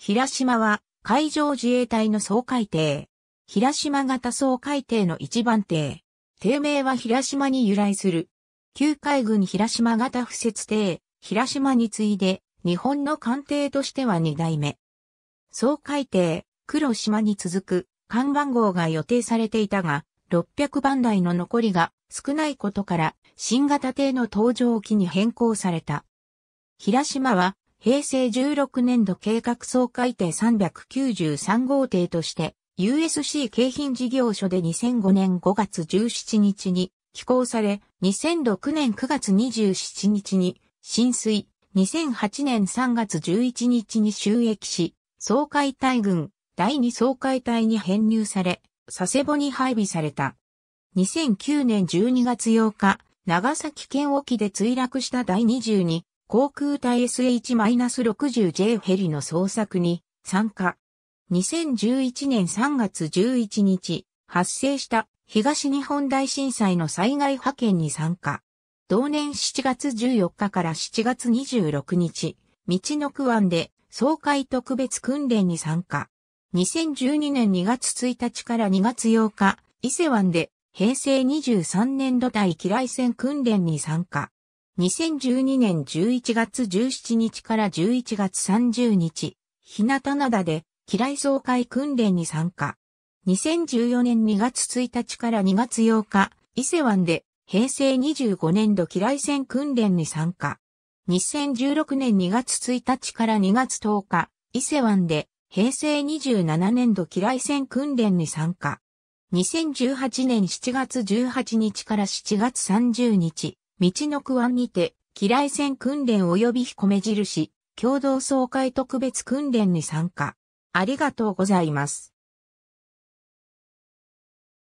平島は海上自衛隊の総海艇。平島型総海艇の一番艇。艇名は平島に由来する。旧海軍平島型不設艇、平島に次いで、日本の艦艇としては二代目。総海艇、黒島に続く、看板号が予定されていたが、600番台の残りが少ないことから、新型艇の登場期に変更された。平島は平成16年度計画総改定393号艇として、USC 京浜事業所で2005年5月17日に寄港され、2006年9月27日に浸水、2008年3月11日に収益し、総海体軍第2総海体に編入され、佐世保に配備された。2009年12月8日、長崎県沖で墜落した第22航空隊 SH-60J ヘリの捜索に参加。2011年3月11日、発生した東日本大震災の災害派遣に参加。同年7月14日から7月26日、道の区湾で総会特別訓練に参加。2012年2月1日から2月8日、伊勢湾で平成23年度対機雷戦訓練に参加。2012年11月17日から11月30日、日向灘で機雷総会訓練に参加。2014年2月1日から2月8日、伊勢湾で平成25年度機雷戦訓練に参加。2016年2月1日から2月10日、伊勢湾で平成27年度機雷戦訓練に参加。2018年7月18日から7月30日、道の区案にて、機雷戦訓練及び彦目印、共同総会特別訓練に参加。ありがとうございます。